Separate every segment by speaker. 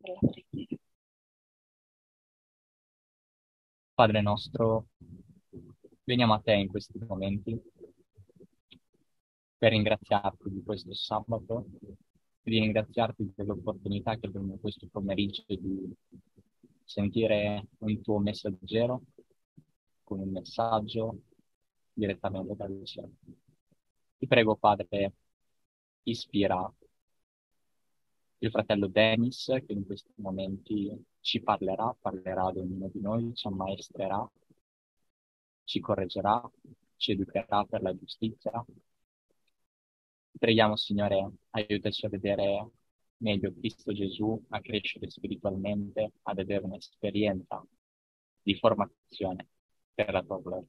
Speaker 1: della preghiera. Padre nostro,
Speaker 2: veniamo a te in questi momenti per ringraziarti di questo sabato e di ringraziarti l'opportunità che abbiamo questo pomeriggio di sentire un tuo messaggero con un messaggio direttamente dal cielo. Ti prego, Padre, ispira il fratello Dennis, che in questi momenti ci parlerà, parlerà ad ognuno di noi, ci ammaestrerà, ci correggerà, ci educherà per la giustizia. Preghiamo, Signore, aiutaci a vedere meglio Cristo Gesù, a crescere spiritualmente, ad avere un'esperienza di formazione per la tua gloria.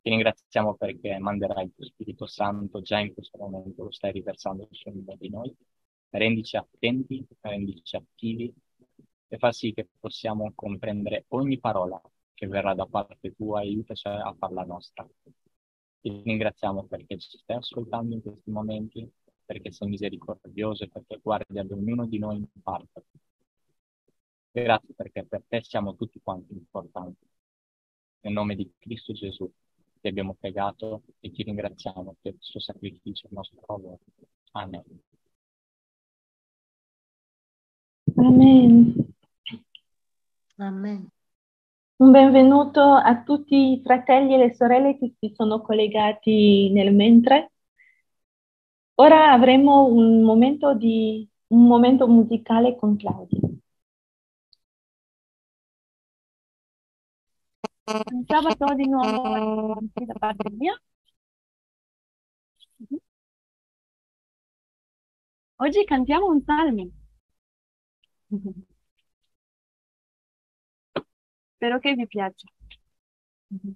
Speaker 2: Ti ringraziamo perché manderai il tuo Spirito Santo, già in questo momento lo stai riversando su ognuno di noi rendici attenti, rendici attivi e fa sì che possiamo comprendere ogni parola che verrà da parte tua e aiutaci a farla nostra. Ti ringraziamo perché ci stai ascoltando in questi momenti, perché sei misericordioso e perché guardi ad ognuno di noi in parte. Grazie perché per te siamo tutti quanti importanti. Nel nome di Cristo Gesù ti abbiamo pregato e ti ringraziamo per il suo sacrificio, il nostro lavoro. Amen.
Speaker 3: Amen. Amen.
Speaker 1: Un benvenuto
Speaker 4: a tutti i fratelli e le sorelle che si sono collegati nel mentre.
Speaker 1: Ora avremo un momento, di, un momento musicale con Claudia. Un sabato di nuovo da parte mia. Mhm. Oggi cantiamo un salmo. Spero mm-hmm. che vi piaccia. Mm-hmm.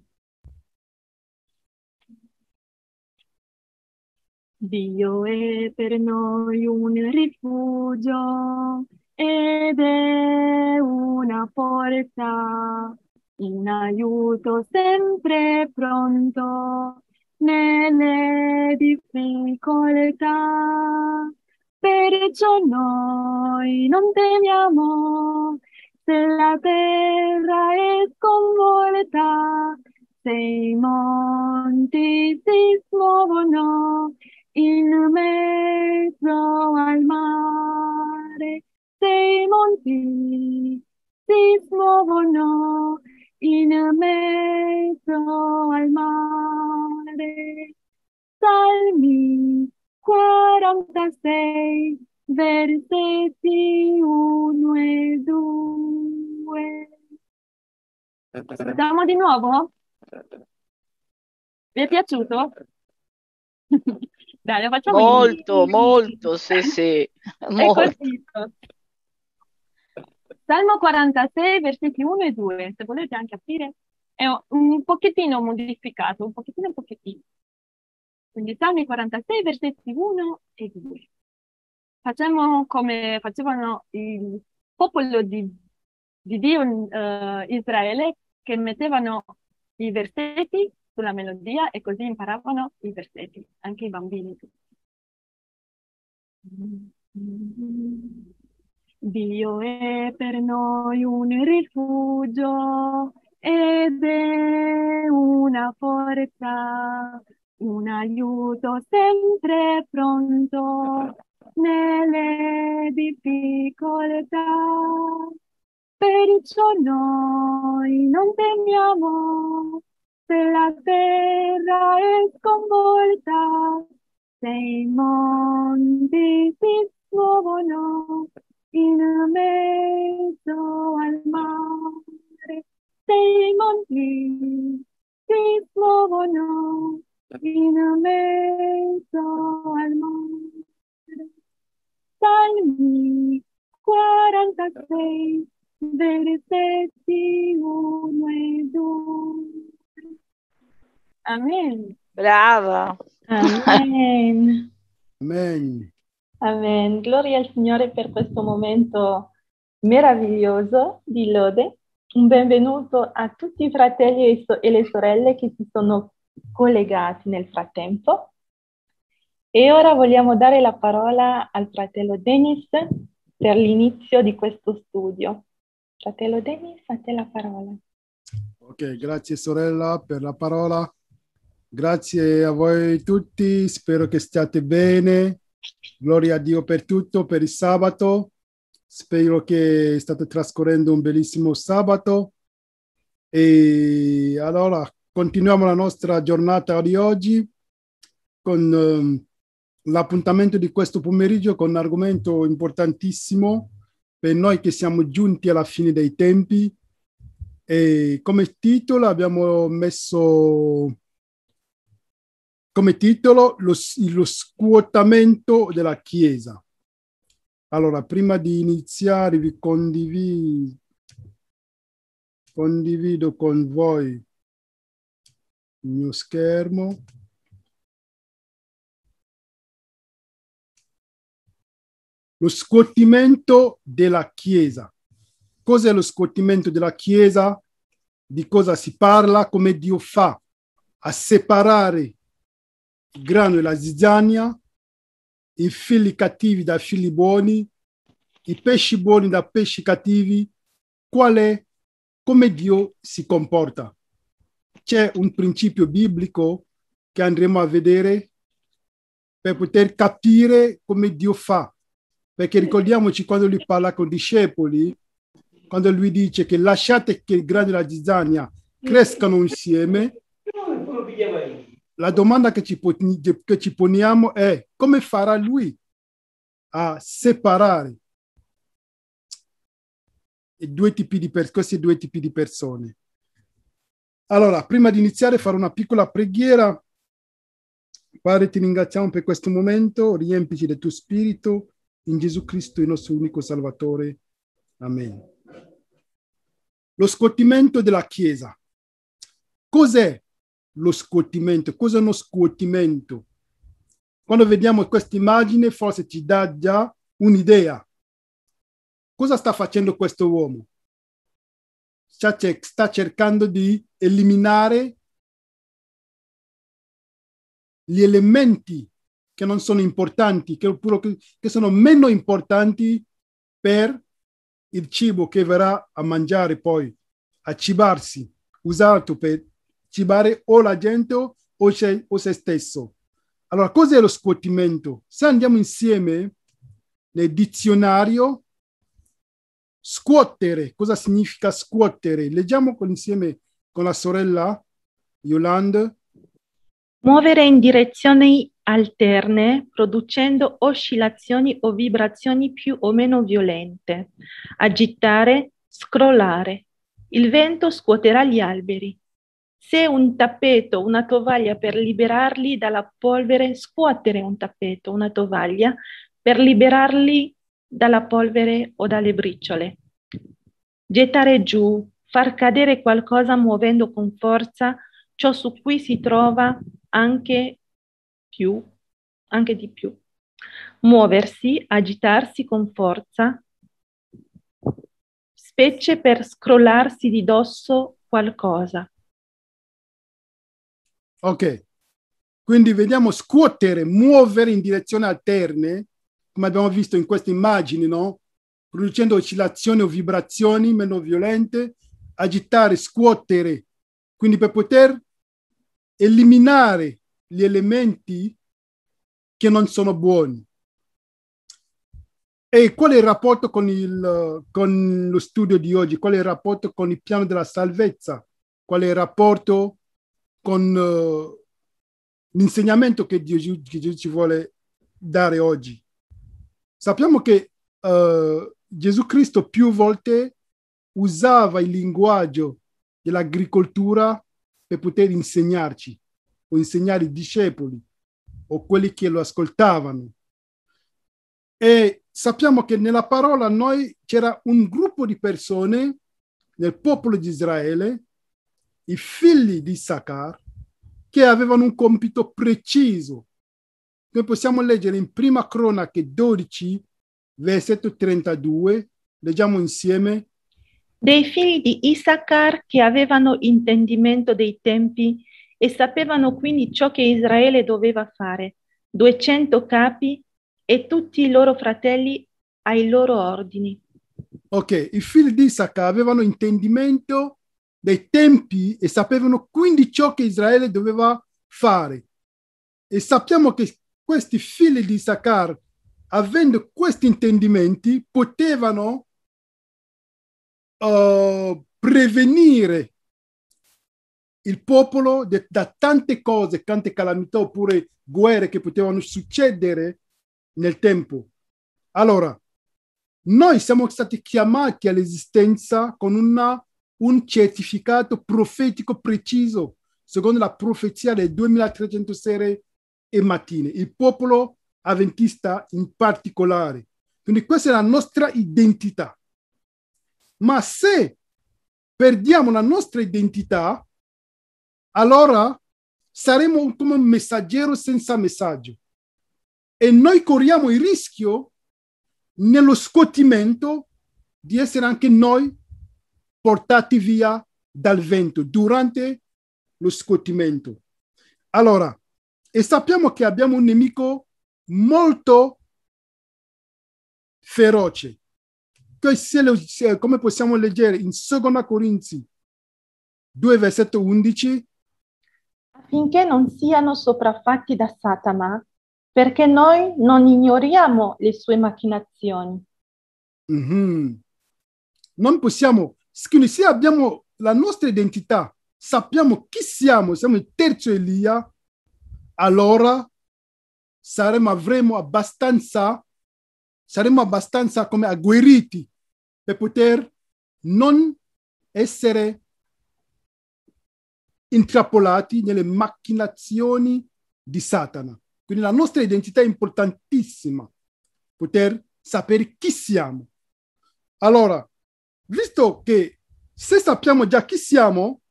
Speaker 3: Dio è per noi un rifugio ed è una forza, un aiuto sempre pronto nelle difficoltà. Perciò noi non temiamo se la terra è sconvolta, se i monti si smuovono in mezzo al mare, se i monti si smuovono in mezzo al mare. Salmi 46, versetti 1 e 2. Andiamo di nuovo? Vi è piaciuto? Dai, facciamo molto, in... molto, sì, sì. molto. Salmo 46, versetti 1 e 2, se volete anche aprire, è un pochettino modificato, un pochettino, un pochettino. Quindi Salmi 46, versetti 1 e 2. Facciamo come facevano il popolo di, di Dio uh, Israele, che mettevano
Speaker 4: i versetti sulla melodia e così imparavano i versetti, anche i bambini.
Speaker 3: Dio è per noi un rifugio ed è una forza un aiuto sempre pronto nelle difficoltà. Perciò noi non temiamo se la terra è sconvolta, se i monti si muovono in mezzo al mare, se i monti si muovono in mezzo al mare. Salmi 46, versetti 1 e 2. Amen.
Speaker 4: Brava.
Speaker 3: Amen.
Speaker 5: Amen.
Speaker 4: Amen. Gloria al Signore per questo momento meraviglioso di lode. Un benvenuto a tutti i fratelli e, so- e le sorelle che si sono collegati nel frattempo. E ora vogliamo dare la parola al fratello Denis per l'inizio di questo studio. Fratello Denis, a te la parola.
Speaker 5: Ok, grazie sorella per la parola. Grazie a voi tutti, spero che stiate bene. Gloria a Dio per tutto, per il sabato. Spero che state trascorrendo un bellissimo sabato. E allora Continuiamo la nostra giornata di oggi con eh, l'appuntamento di questo pomeriggio con un argomento importantissimo per noi che siamo giunti alla fine dei tempi. E come titolo abbiamo messo come titolo lo, lo scuotamento della Chiesa. Allora, prima di iniziare vi condivido, condivido con voi
Speaker 1: il mio schermo.
Speaker 5: Lo scottimento della Chiesa. Cos'è lo scottimento della Chiesa? Di cosa si parla? Come Dio fa a separare il grano e la zizzania, i figli cattivi da figli buoni, i pesci buoni da pesci cattivi? Qual è? Come Dio si comporta? c'è un principio biblico che andremo a vedere per poter capire come Dio fa. Perché ricordiamoci quando lui parla con i discepoli, quando lui dice che lasciate che il grano e la zizzania crescano insieme, la domanda che ci, che ci poniamo è come farà lui a separare i due tipi di per- questi due tipi di persone? Allora, prima di iniziare, fare una piccola preghiera. Padre, ti ringraziamo per questo momento, riempici del tuo spirito, in Gesù Cristo, il nostro unico Salvatore. Amen. Lo scottimento della Chiesa. Cos'è lo scottimento? Cos'è uno scottimento? Quando vediamo questa immagine, forse ci dà già un'idea. Cosa sta facendo questo uomo? sta, cercando di eliminare gli elementi che non sono importanti, che, che sono meno importanti per il cibo che verrà a mangiare poi, a cibarsi, usato per cibare o la gente o, se, o se stesso. Allora, cos'è lo scuotimento? Se andiamo insieme nel dizionario Scuotere, cosa significa scuotere? Leggiamo con, insieme con la sorella Yolande.
Speaker 4: Muovere in direzioni alterne producendo oscillazioni o vibrazioni più o meno violente. Agitare, scrollare. Il vento scuoterà gli alberi. Se un tappeto, una tovaglia per liberarli dalla polvere, scuotere un tappeto, una tovaglia per liberarli dalla polvere o dalle briciole. Gettare giù, far cadere qualcosa muovendo con forza ciò su cui si trova anche più, anche di più. Muoversi, agitarsi con forza, specie per scrollarsi di dosso qualcosa.
Speaker 5: Ok, quindi vediamo scuotere, muovere in direzioni alterne, come abbiamo visto in queste immagini, no? producendo oscillazioni o vibrazioni meno violente, agitare, scuotere. Quindi per poter eliminare gli elementi che non sono buoni. E qual è il rapporto con, il, con lo studio di oggi? Qual è il rapporto con il piano della salvezza? Qual è il rapporto con uh, l'insegnamento che Gesù ci vuole dare oggi? Sappiamo che uh, Gesù Cristo più volte usava il linguaggio dell'agricoltura per poter insegnarci o insegnare i discepoli o quelli che lo ascoltavano. E sappiamo che nella parola noi c'era un gruppo di persone nel popolo di Israele, i figli di Sacar, che avevano un compito preciso noi possiamo leggere in Prima Cronache 12, versetto 32, leggiamo insieme.
Speaker 4: Dei figli di Issachar che avevano intendimento dei tempi e sapevano quindi ciò che Israele doveva fare, 200 capi e tutti i loro fratelli ai loro ordini.
Speaker 5: Ok, i figli di Issachar avevano intendimento dei tempi e sapevano quindi ciò che Israele doveva fare. E sappiamo che questi figli di Isaccar, avendo questi intendimenti, potevano uh, prevenire il popolo de, da tante cose, tante calamità oppure guerre che potevano succedere nel tempo. Allora, noi siamo stati chiamati all'esistenza con una, un certificato profetico preciso, secondo la profezia del 2300 serie e mattine, il popolo avventista in particolare. Quindi questa è la nostra identità. Ma se perdiamo la nostra identità, allora saremo come un messaggero senza messaggio. E noi corriamo il rischio nello scotimento di essere anche noi portati via dal vento durante lo scotimento. Allora, e sappiamo che abbiamo un nemico molto feroce. Come possiamo leggere in 2 Corinzi 2, versetto 11?
Speaker 4: Affinché non siano sopraffatti da Satana, perché noi non ignoriamo le sue macchinazioni.
Speaker 5: Mm-hmm. Non possiamo, quindi se abbiamo la nostra identità, sappiamo chi siamo, siamo il terzo Elia, allora saremo, avremo abbastanza, saremo abbastanza come agguerriti per poter non essere intrappolati nelle macchinazioni di Satana. Quindi la nostra identità è importantissima, poter sapere chi siamo. Allora, visto che se sappiamo già chi siamo,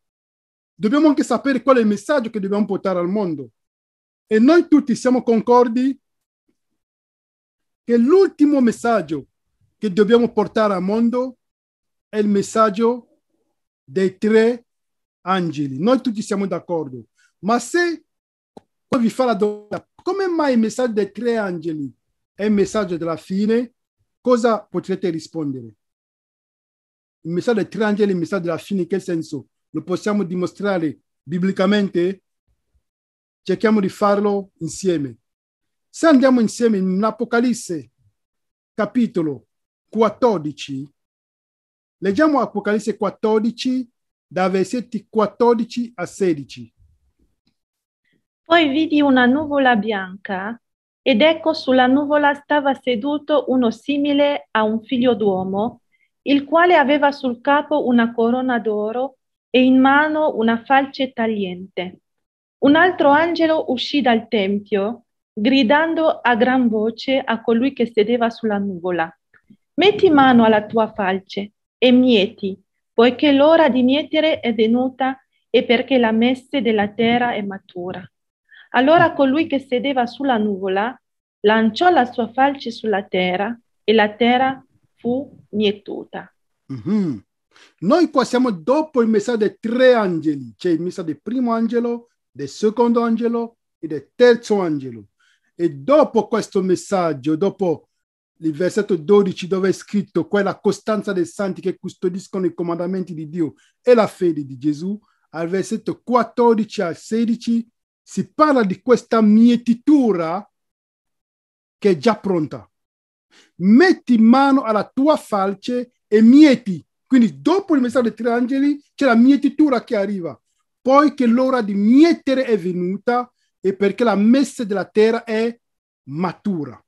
Speaker 5: dobbiamo anche sapere qual è il messaggio che dobbiamo portare al mondo. E noi tutti siamo concordi che l'ultimo messaggio che dobbiamo portare al mondo è il messaggio dei tre angeli. Noi tutti siamo d'accordo. Ma se vi fa la domanda, come mai il messaggio dei tre angeli è il messaggio della fine? Cosa potrete rispondere? Il messaggio dei tre angeli è il messaggio della fine, in che senso? Lo possiamo dimostrare biblicamente? cerchiamo di farlo insieme. Se andiamo insieme in Apocalisse, capitolo 14, leggiamo Apocalisse 14 da versetti 14 a 16.
Speaker 4: Poi vidi una nuvola bianca ed ecco sulla nuvola stava seduto uno simile a un figlio d'uomo, il quale aveva sul capo una corona d'oro e in mano una falce tagliente. Un altro angelo uscì dal tempio, gridando a gran voce a colui che sedeva sulla nuvola. Metti mano alla tua falce e mieti, poiché l'ora di mietere è venuta e perché la messe della terra è matura. Allora colui che sedeva sulla nuvola lanciò la sua falce sulla terra e la terra fu mietuta.
Speaker 5: Mm-hmm. Noi passiamo dopo il messaggio dei tre angeli, cioè il messaggio del primo angelo, del secondo angelo e del terzo angelo. E dopo questo messaggio, dopo il versetto 12 dove è scritto quella costanza dei santi che custodiscono i comandamenti di Dio e la fede di Gesù, al versetto 14 al 16 si parla di questa mietitura che è già pronta. Metti mano alla tua falce e mieti. Quindi dopo il messaggio dei tre angeli c'è la mietitura che arriva poiché l'ora di mietere è venuta e perché la messa della terra è matura.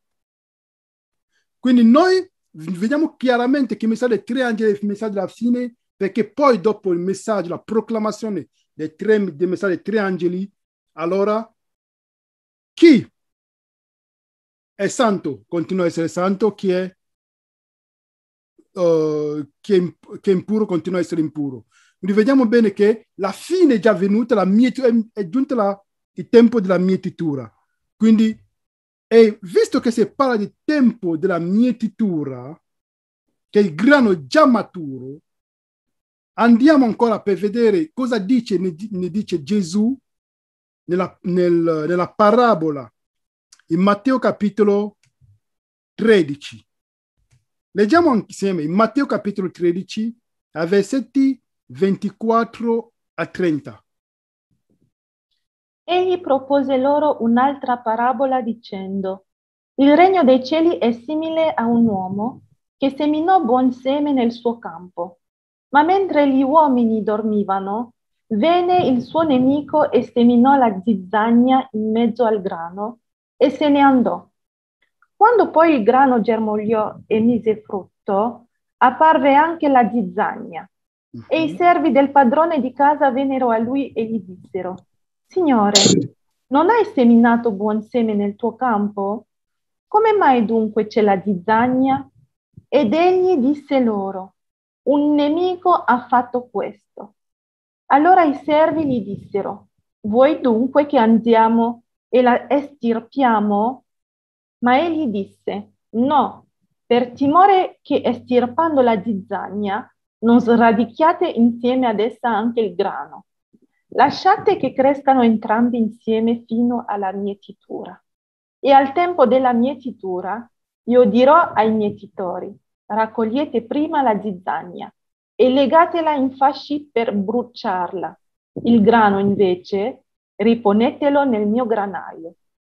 Speaker 5: Quindi noi vediamo chiaramente che il messaggio dei tre angeli è il messaggio della fine, perché poi dopo il messaggio, la proclamazione dei, tre, dei messaggi dei tre angeli, allora chi è santo continua a essere santo, chi è, uh, chi è, chi è impuro continua a essere impuro quindi vediamo bene che la fine è già venuta, la mietu- è, giunta la, il tempo della mietitura. Quindi, e visto che si parla di tempo della mietitura, che è il grano già maturo, andiamo ancora per vedere cosa dice, ne, ne dice Gesù nella, nel, nella parabola in Matteo capitolo 13. Leggiamo insieme in Matteo capitolo 13, versetti 24 a 30.
Speaker 4: Egli propose loro un'altra parabola dicendo, il regno dei cieli è simile a un uomo che seminò buon seme nel suo campo, ma mentre gli uomini dormivano, venne il suo nemico e seminò la zizzagna in mezzo al grano e se ne andò. Quando poi il grano germogliò e mise frutto, apparve anche la zizzagna. E i mhm. servi del padrone di casa vennero a lui e gli dissero, Signore, non hai seminato buon seme nel tuo campo? Come mai dunque c'è la zizzagna? Ed egli disse loro, un nemico ha fatto questo. Allora i servi gli dissero, vuoi dunque che andiamo e la estirpiamo? Ma egli disse, no, per timore che estirpando la zizzagna non sradicchiate insieme ad essa anche il grano. Lasciate che crescano entrambi insieme fino alla mietitura. E al tempo della mietitura io dirò ai mietitori, raccogliete prima la zizzagna e legatela in fasci per bruciarla. Il grano invece riponetelo nel mio granaio.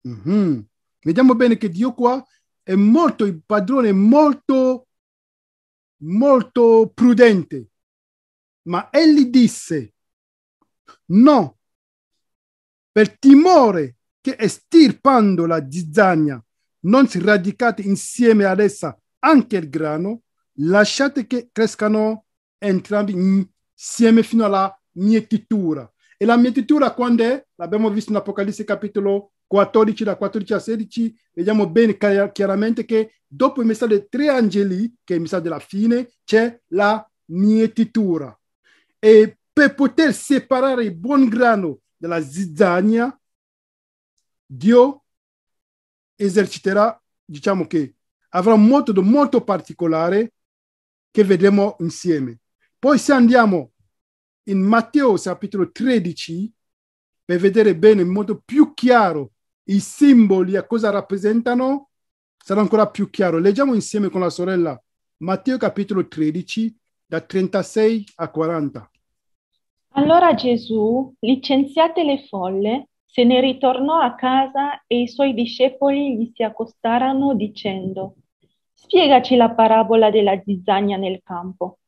Speaker 5: Mm-hmm. Vediamo bene che Dio qua è molto, il padrone molto molto prudente, ma egli disse no, per timore che estirpando la zizzania non si radicate insieme ad essa anche il grano, lasciate che crescano entrambi insieme fino alla mietitura. E la mietitura quando è? L'abbiamo visto in Apocalisse capitolo 14 da 14 a 16 vediamo bene chiaramente che dopo il messaggio dei tre angeli, che è il messaggio della fine, c'è la mietitura. E per poter separare il buon grano dalla zizzania, Dio eserciterà, diciamo che avrà un metodo molto particolare che vedremo insieme. Poi se andiamo in Matteo capitolo 13 per vedere bene in modo più chiaro i simboli a cosa rappresentano, sarà ancora più chiaro. Leggiamo insieme con la sorella Matteo capitolo 13, da 36 a 40.
Speaker 4: Allora Gesù, licenziate le folle, se ne ritornò a casa e i suoi discepoli gli si accostarono dicendo, spiegaci la parabola della zizzagna nel campo.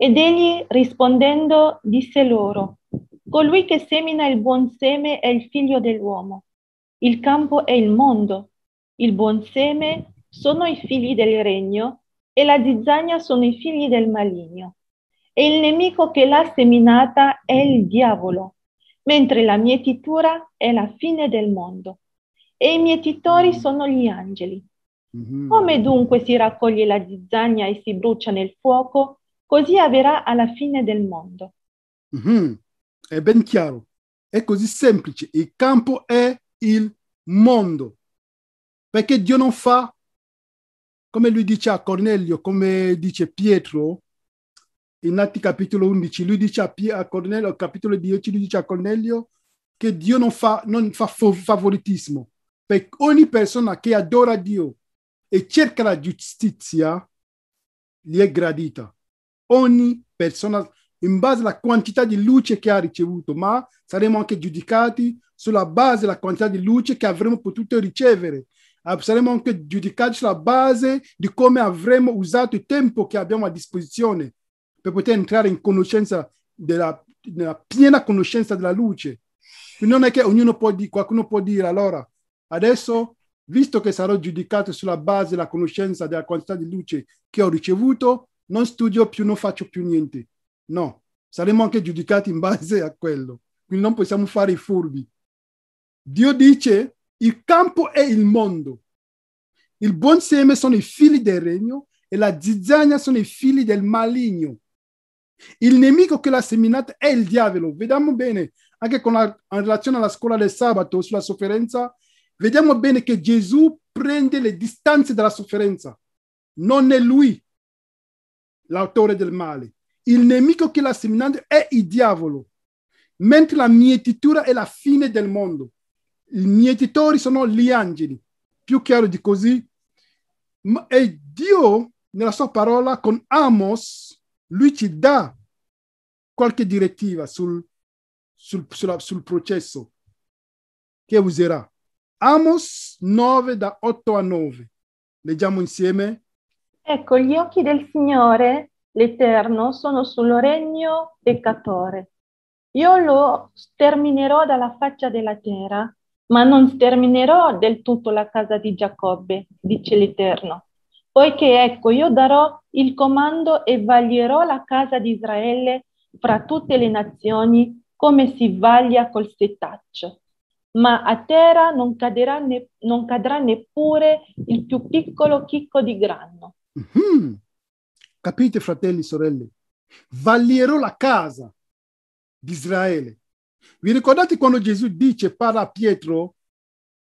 Speaker 4: Ed egli rispondendo disse loro, colui che semina il buon seme è il figlio dell'uomo. Il campo è il mondo, il buon seme sono i figli del regno e la zizzania sono i figli del maligno. E il nemico che l'ha seminata è il diavolo, mentre la mietitura è la fine del mondo. E i mietitori mm. sono gli angeli. Mm-hmm. Come dunque si raccoglie la zizzania e si brucia nel fuoco, così avverrà alla fine del mondo.
Speaker 5: Mm-hmm. È ben chiaro, è così semplice. Il campo è il mondo. Perché Dio non fa, come lui dice a Cornelio, come dice Pietro, in Atti capitolo 11, lui dice a, Pie- a Cornelio, capitolo 10, lui dice a Cornelio che Dio non fa, non fa favoritismo. Per ogni persona che adora Dio e cerca la giustizia, gli è gradita. Ogni persona in base alla quantità di luce che ha ricevuto, ma saremo anche giudicati sulla base della quantità di luce che avremmo potuto ricevere. Ah, saremo anche giudicati sulla base di come avremo usato il tempo che abbiamo a disposizione per poter entrare in conoscenza della, della piena conoscenza della luce. Quindi non è che ognuno può dire, qualcuno può dire allora adesso visto che sarò giudicato sulla base della conoscenza della quantità di luce che ho ricevuto, non studio più, non faccio più niente. No, saremo anche giudicati in base a quello. Quindi non possiamo fare i furbi. Dio dice, il campo è il mondo. Il buon seme sono i figli del regno e la zizzania sono i figli del maligno. Il nemico che l'ha seminata è il diavolo. Vediamo bene, anche con la, in relazione alla scuola del sabato sulla sofferenza, vediamo bene che Gesù prende le distanze dalla sofferenza. Non è lui l'autore del male. Il nemico che la seminante è il diavolo, mentre la mietitura è la fine del mondo. I mietitori sono gli angeli. Più chiaro di così. E Dio, nella sua parola, con Amos, lui ci dà qualche direttiva sul, sul, sulla, sul processo che userà. Amos 9 da 8 a 9. Leggiamo insieme.
Speaker 4: Ecco, gli occhi del Signore l'Eterno sono sul regno peccatore. Io lo sterminerò dalla faccia della terra, ma non sterminerò del tutto la casa di Giacobbe, dice l'Eterno. Poiché ecco, io darò il comando e vaglierò la casa di Israele fra tutte le nazioni come si vaglia col setaccio. Ma a terra non cadrà, ne- non cadrà neppure il più piccolo chicco di grano.
Speaker 5: Mm-hmm. Capite, fratelli e sorelle? Valierò la casa di Israele. Vi ricordate quando Gesù dice, parla a Pietro,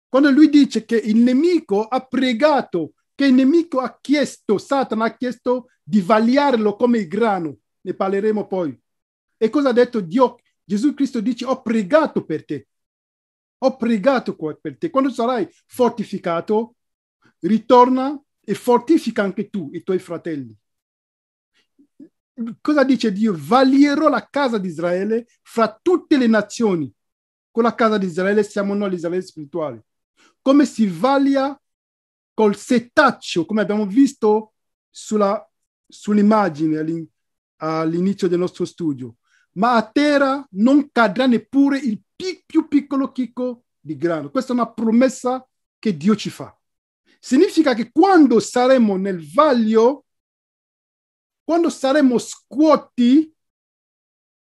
Speaker 5: quando lui dice che il nemico ha pregato, che il nemico ha chiesto, Satana ha chiesto di valiarlo come il grano, ne parleremo poi. E cosa ha detto Dio? Gesù Cristo dice, ho pregato per te, ho pregato per te. Quando sarai fortificato, ritorna e fortifica anche tu i tuoi fratelli cosa dice Dio? Valierò la casa di Israele fra tutte le nazioni. Con la casa di Israele siamo noi l'Israele spirituale. Come si valia col setaccio, come abbiamo visto sulla, sull'immagine all'in, all'inizio del nostro studio. Ma a terra non cadrà neppure il più, più piccolo chicco di grano. Questa è una promessa che Dio ci fa. Significa che quando saremo nel vaglio quando saremo scuoti,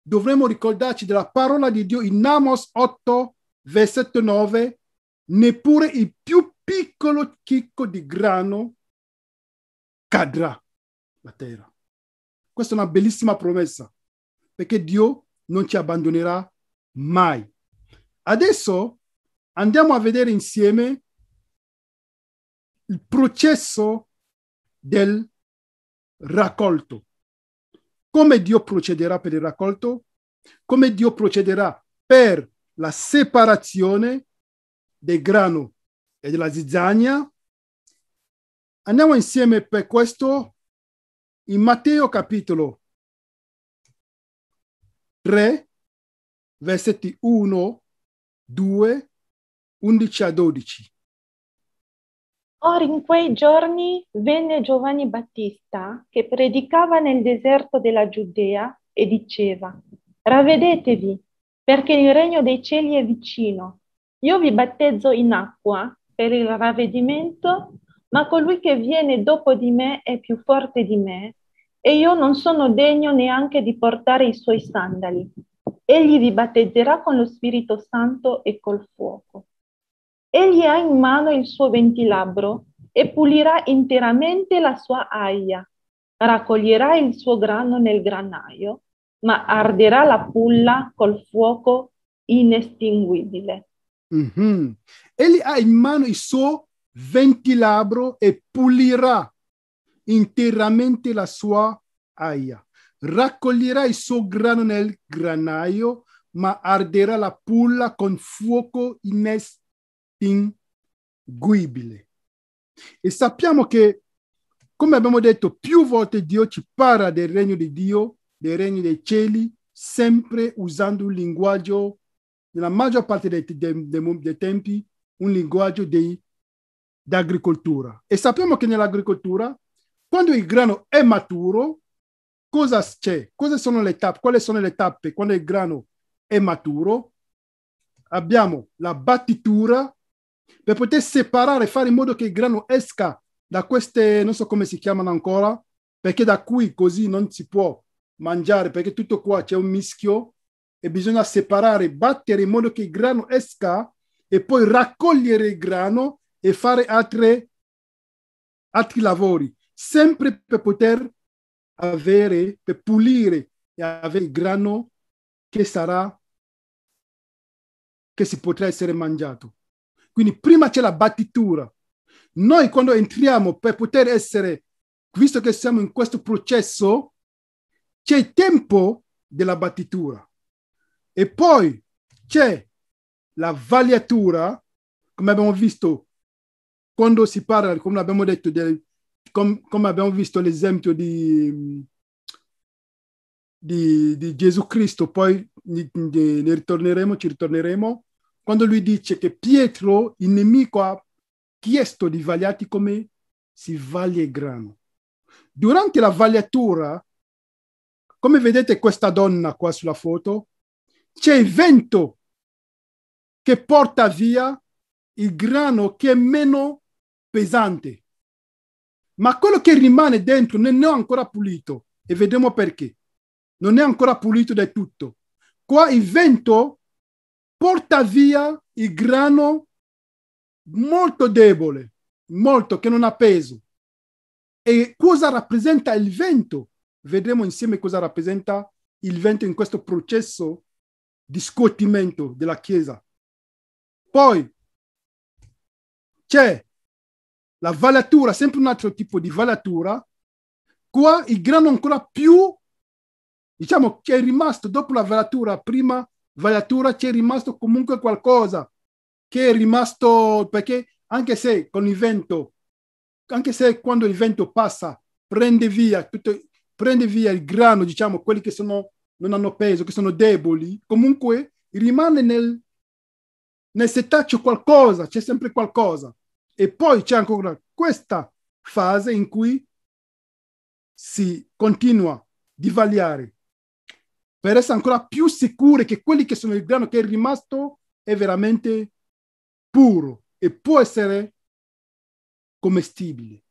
Speaker 5: dovremo ricordarci della parola di Dio in Amos 8, versetto 9, neppure il più piccolo chicco di grano cadrà la terra. Questa è una bellissima promessa, perché Dio non ci abbandonerà mai. Adesso andiamo a vedere insieme il processo del raccolto. Come Dio procederà per il raccolto? Come Dio procederà per la separazione del grano e della zizzania? Andiamo insieme per questo in Matteo
Speaker 1: capitolo 3, versetti
Speaker 5: 1, 2, 11 a 12.
Speaker 4: Or in quei giorni venne Giovanni Battista che predicava nel deserto della Giudea e diceva, Ravvedetevi, perché il regno dei cieli è vicino. Io vi battezzo in acqua per il ravvedimento, ma colui che viene dopo di me è più forte di me e io non sono degno neanche di portare i suoi sandali. Egli vi battezzerà con lo Spirito Santo e col fuoco. Egli ha in mano il suo ventilabro e pulirà interamente la sua aia. Raccoglierà il suo grano nel granaio, ma arderà la pulla col fuoco inestinguibile.
Speaker 5: Mm-hmm. Egli ha in mano il suo ventilabro e pulirà interamente la sua aia. Raccoglierà il suo grano nel granaio, ma arderà la pulla con fuoco inestinguibile inguibile. E sappiamo che, come abbiamo detto più volte, Dio ci parla del regno di Dio, del regno dei cieli, sempre usando un linguaggio, nella maggior parte dei, dei, dei, tempi, un linguaggio di agricoltura. E sappiamo che nell'agricoltura, quando il grano è maturo, cosa c'è? Cosa sono le tappe? Quali sono le tappe quando il grano è maturo? Abbiamo la battitura per poter separare, fare in modo che il grano esca da queste, non so come si chiamano ancora, perché da qui così non si può mangiare, perché tutto qua c'è un mischio e bisogna separare, battere in modo che il grano esca e poi raccogliere il grano e fare altre, altri lavori, sempre per poter avere, per pulire e avere il grano che sarà, che si potrà essere mangiato. Quindi prima c'è la battitura. Noi quando entriamo per poter essere, visto che siamo in questo processo, c'è il tempo della battitura. E poi c'è la valiatura, come abbiamo visto quando si parla, come abbiamo detto, del, com, come abbiamo visto l'esempio di, di, di Gesù Cristo, poi ne, ritorneremo, ci ritorneremo, quando lui dice che Pietro, il nemico, ha chiesto di vagliarti come si vaglia il grano. Durante la vagliatura, come vedete questa donna qua sulla foto, c'è il vento che porta via il grano che è meno pesante. Ma quello che rimane dentro non è ancora pulito e vedremo perché. Non è ancora pulito del tutto. Qua il vento porta via il grano molto debole, molto che non ha peso. E cosa rappresenta il vento? Vedremo insieme cosa rappresenta il vento in questo processo di scuotimento della Chiesa. Poi c'è la valatura, sempre un altro tipo di valatura. Qua il grano ancora più, diciamo, che è rimasto dopo la valatura prima Vaiatura c'è rimasto comunque qualcosa che è rimasto perché anche se con il vento, anche se quando il vento passa, prende via, tutto, prende via il grano, diciamo, quelli che sono, non hanno peso, che sono deboli, comunque rimane nel, nel setaccio qualcosa, c'è sempre qualcosa. E poi c'è ancora questa fase in cui si continua a divagliare per essere ancora più sicuri che quelli che sono il grano che è rimasto è veramente puro e può essere commestibile.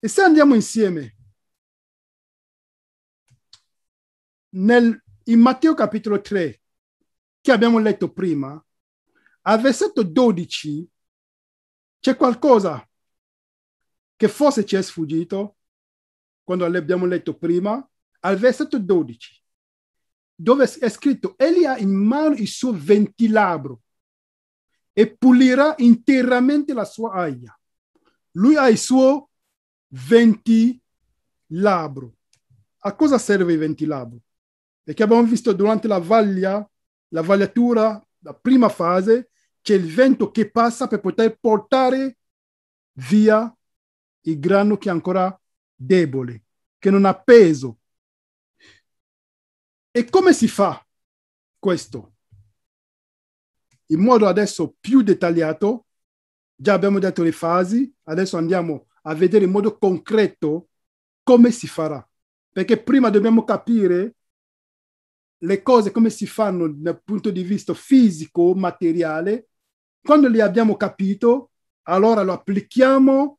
Speaker 5: E se andiamo insieme nel, in Matteo capitolo 3, che abbiamo letto prima, al versetto 12 c'è qualcosa che forse ci è sfuggito quando l'abbiamo letto prima, al versetto 12, dove è scritto, egli ha in mano il suo ventilabro e pulirà interamente la sua aia. Lui ha il suo ventilabro. A cosa serve il ventilabro? Perché abbiamo visto durante la vaglia, la vagliatura, la prima fase, c'è il vento che passa per poter portare via il grano che è ancora debole, che non ha peso, e come si fa questo? In modo adesso più dettagliato, già abbiamo detto le fasi, adesso andiamo a vedere in modo concreto come si farà. Perché prima dobbiamo capire le cose come si fanno dal punto di vista fisico, materiale. Quando le abbiamo capito, allora lo applichiamo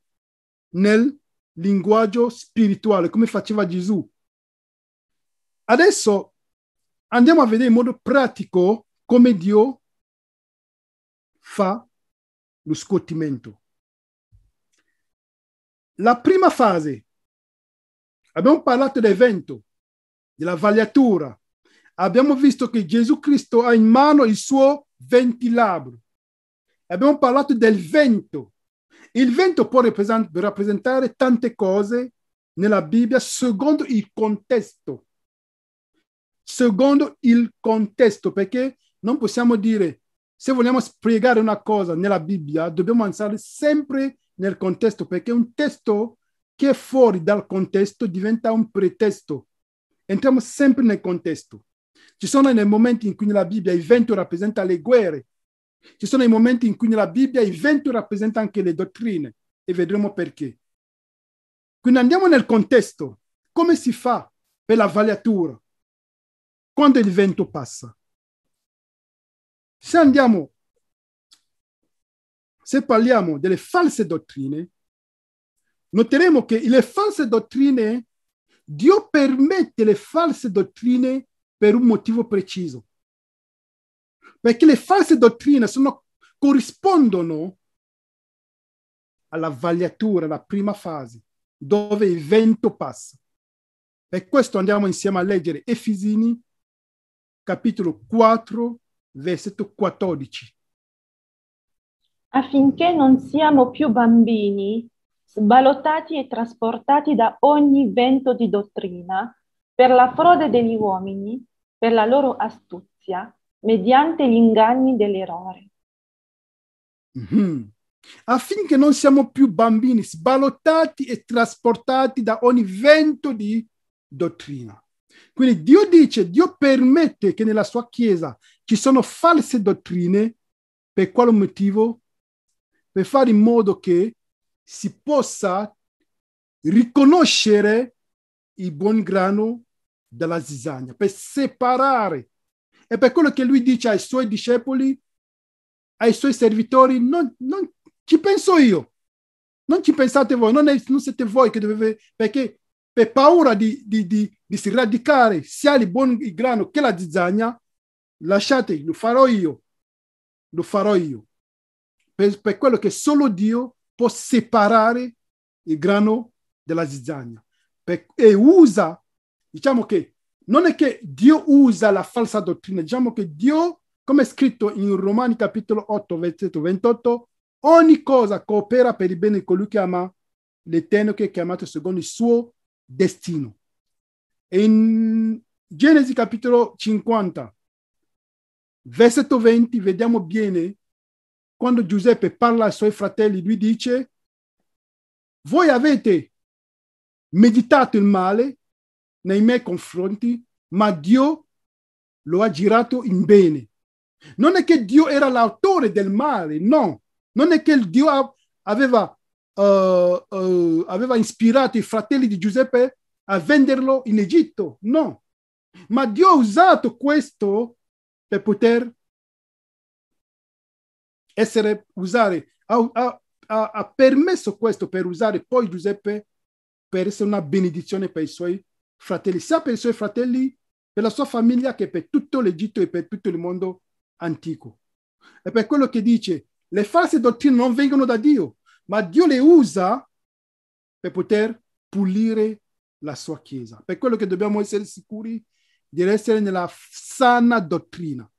Speaker 5: nel linguaggio spirituale, come faceva Gesù. Adesso Andiamo a vedere in modo pratico come Dio fa lo scottimento. La prima fase, abbiamo parlato del vento, della vagliatura. Abbiamo visto che Gesù Cristo ha in mano il suo ventilabro. Abbiamo parlato del vento. Il vento può rappresentare tante cose nella Bibbia secondo il contesto. Secondo il contesto, perché non possiamo dire, se vogliamo spiegare una cosa nella Bibbia, dobbiamo pensare sempre nel contesto, perché un testo che è fuori dal contesto diventa un pretesto. Entriamo sempre nel contesto. Ci sono dei momenti in cui nella Bibbia il vento rappresenta le guerre, ci sono i momenti in cui nella Bibbia il vento rappresenta anche le dottrine e vedremo perché. Quindi andiamo nel contesto. Come si fa per la valiatura? quando il vento passa. Se andiamo, se parliamo delle false dottrine, noteremo che le false dottrine, Dio permette le false dottrine per un motivo preciso. Perché le false dottrine sono, corrispondono alla vagliatura, alla prima fase, dove il vento passa. Per questo andiamo insieme a leggere Efesini capitolo 4, versetto 14.
Speaker 1: Affinché non
Speaker 4: siamo più bambini, sbalottati e trasportati da ogni vento di dottrina, per la frode degli uomini, per la loro astuzia, mediante gli inganni dell'errore.
Speaker 5: Mm-hmm. Affinché non siamo più bambini, sbalottati e trasportati da ogni vento di dottrina. Quindi Dio dice, Dio permette che nella sua Chiesa ci sono false dottrine per quale motivo? Per fare in modo che si possa riconoscere il buon grano dalla zizania, per separare. E per quello che lui dice ai suoi discepoli, ai suoi servitori, non, non ci penso io, non ci pensate voi, non, è, non siete voi che dovete, perché per paura di, di, di, di si sia il buon grano che la zizzania, lasciate, lo farò io, lo farò io, per, per quello che solo Dio può separare il grano dalla zizzania per, e usa, diciamo che non è che Dio usa la falsa dottrina, diciamo che Dio, come è scritto in Romani capitolo 8, versetto 28, ogni cosa coopera per il bene di colui che ama l'Eterno che è chiamato secondo il suo destino. In Genesi capitolo 50, versetto 20, vediamo bene quando Giuseppe parla ai suoi fratelli, lui dice, voi avete meditato il male nei miei confronti, ma Dio lo ha girato in bene. Non è che Dio era l'autore del male, no. Non è che Dio aveva uh, uh, aveva ispirato i fratelli di Giuseppe a venderlo in Egitto, no. Ma Dio ha usato questo per poter essere, usare, ha, ha, ha permesso questo per usare poi Giuseppe per essere una benedizione per i suoi fratelli, sia per i suoi fratelli, per la sua famiglia che per tutto l'Egitto e per tutto il mondo antico. E per quello che dice, le false dottrine non vengono da Dio, ma Dio le usa per poter pulire la sua Chiesa. Per quello che dobbiamo essere sicuri di essere nella sana dottrina,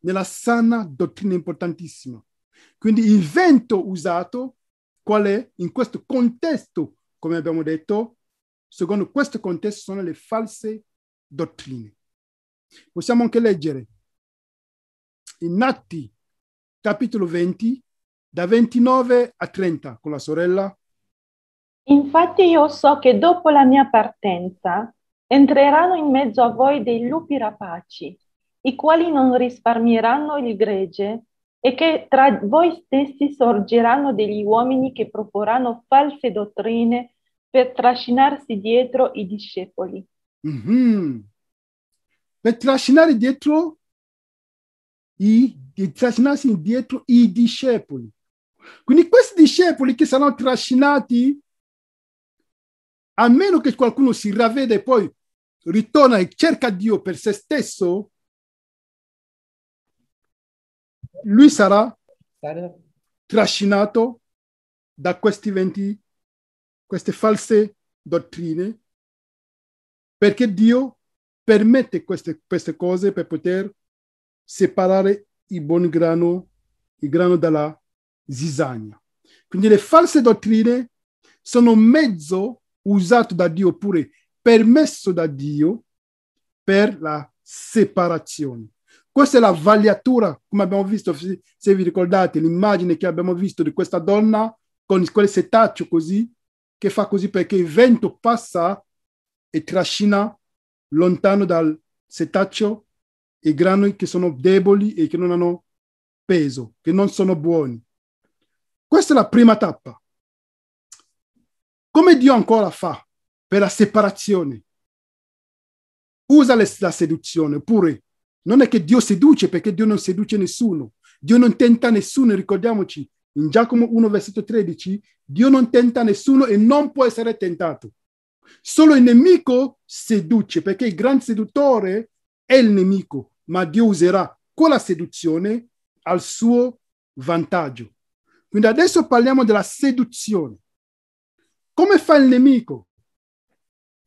Speaker 5: nella sana dottrina importantissima. Quindi il vento usato, qual è in questo contesto, come abbiamo detto, secondo questo contesto sono le false dottrine. Possiamo anche leggere in Atti capitolo 20, da 29 a 30 con la sorella?
Speaker 4: Infatti io so che dopo la mia partenza entreranno in mezzo a voi dei lupi rapaci, i quali non risparmieranno il gregge e che tra voi stessi sorgeranno degli uomini che proporranno false dottrine per trascinarsi dietro i discepoli.
Speaker 5: Mm-hmm. Per trascinare dietro i, di trascinarsi dietro i discepoli. Quindi questi discepoli che saranno trascinati, a meno che qualcuno si ravvede e poi ritorna e cerca Dio per se stesso, lui sarà trascinato da questi venti, queste false dottrine, perché Dio permette queste, queste cose per poter separare il buon grano, il grano dalla zizagna. Quindi le false dottrine sono un mezzo usato da Dio oppure permesso da Dio per la separazione. Questa è la vagliatura, come abbiamo visto, se vi ricordate, l'immagine che abbiamo visto di questa donna con quel setaccio così, che fa così perché il vento passa e trascina lontano dal setaccio i grani che sono deboli e che non hanno peso, che non sono buoni. Questa è la prima tappa. Come Dio ancora fa per la separazione? Usa la seduzione, oppure non è che Dio seduce perché Dio non seduce nessuno, Dio non tenta nessuno, ricordiamoci, in Giacomo 1, versetto 13, Dio non tenta nessuno e non può essere tentato. Solo il nemico seduce, perché il gran seduttore è il nemico, ma Dio userà quella seduzione al suo vantaggio. Quindi adesso parliamo della seduzione. Come fa il nemico?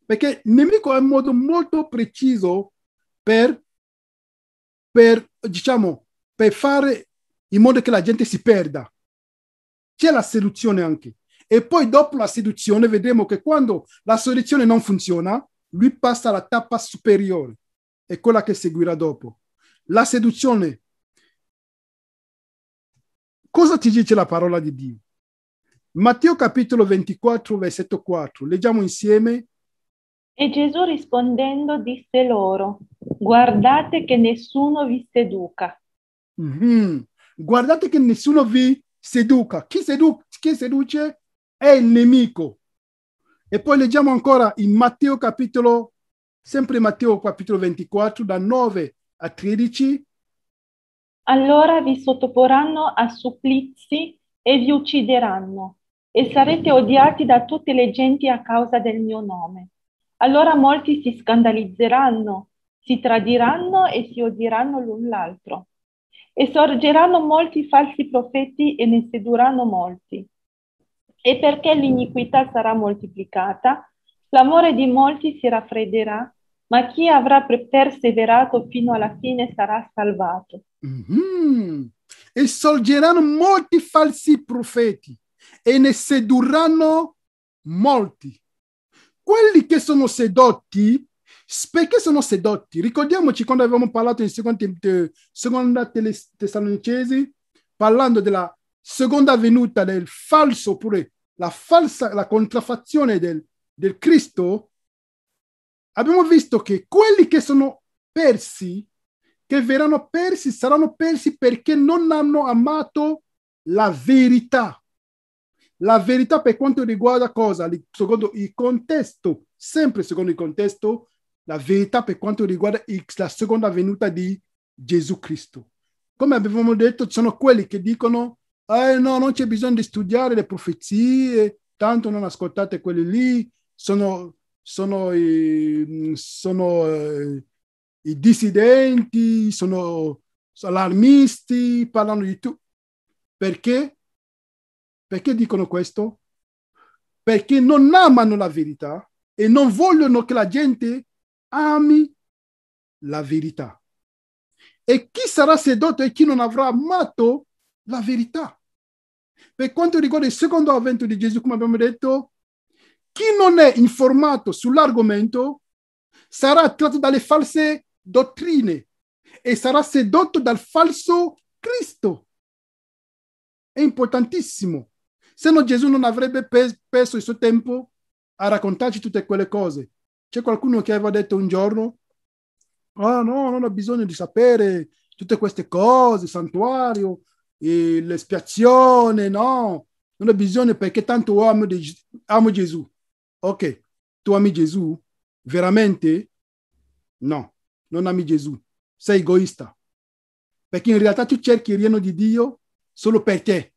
Speaker 5: Perché il nemico ha un modo molto preciso per, per, diciamo, per fare in modo che la gente si perda. C'è la seduzione anche. E poi dopo la seduzione vedremo che quando la seduzione non funziona, lui passa alla tappa superiore, è quella che seguirà dopo. La seduzione Cosa ti dice la parola di Dio? Matteo capitolo 24, versetto 4. Leggiamo insieme.
Speaker 4: E Gesù rispondendo disse loro, guardate che nessuno vi seduca.
Speaker 5: Mm-hmm. Guardate che nessuno vi seduca. Chi, sedu- chi seduce è il nemico. E poi leggiamo ancora in Matteo capitolo, sempre Matteo capitolo 24, da 9 a 13
Speaker 4: allora vi sottoporranno a supplizi e vi uccideranno e sarete odiati da tutte le genti a causa del mio nome. Allora molti si scandalizzeranno, si tradiranno e si odieranno l'un l'altro. E sorgeranno molti falsi profeti e ne sedurranno molti. E perché l'iniquità sarà moltiplicata, l'amore di molti si raffredderà, ma chi avrà perseverato fino alla fine sarà
Speaker 5: salvato. Mm-hmm. E sorgeranno molti falsi profeti e ne sedurranno molti. Quelli che sono sedotti, perché sono sedotti? Ricordiamoci quando avevamo parlato in seconda, seconda Tessalonicesi, parlando della seconda venuta del falso oppure la falsa, la contraffazione del, del Cristo, abbiamo visto che quelli che sono persi che verranno persi, saranno persi perché non hanno amato la verità. La verità per quanto riguarda cosa? Secondo il contesto, sempre secondo il contesto, la verità per quanto riguarda la seconda venuta di Gesù Cristo. Come avevamo detto, ci sono quelli che dicono, eh no, non c'è bisogno di studiare le profezie, tanto non ascoltate quelli lì, sono, sono, sono, sono eh, i dissidenti, sono allarmisti, parlano di tutto. Perché? Perché dicono questo? Perché non amano la verità e non vogliono che la gente ami la verità. E chi sarà sedotto e chi non avrà amato la verità? Per quanto riguarda il secondo avvento di Gesù, come abbiamo detto, chi non è informato sull'argomento sarà attratto dalle false dottrine e sarà sedotto dal falso Cristo. È importantissimo. Se no Gesù non avrebbe perso il suo tempo a raccontarci tutte quelle cose. C'è qualcuno che aveva detto un giorno, ah no, non ho bisogno di sapere tutte queste cose, il santuario, l'espiazione, no, non ho bisogno perché tanto amo, di, amo Gesù. Ok, tu ami Gesù? Veramente? No non ami Gesù, sei egoista. Perché in realtà tu cerchi il regno di Dio solo per te.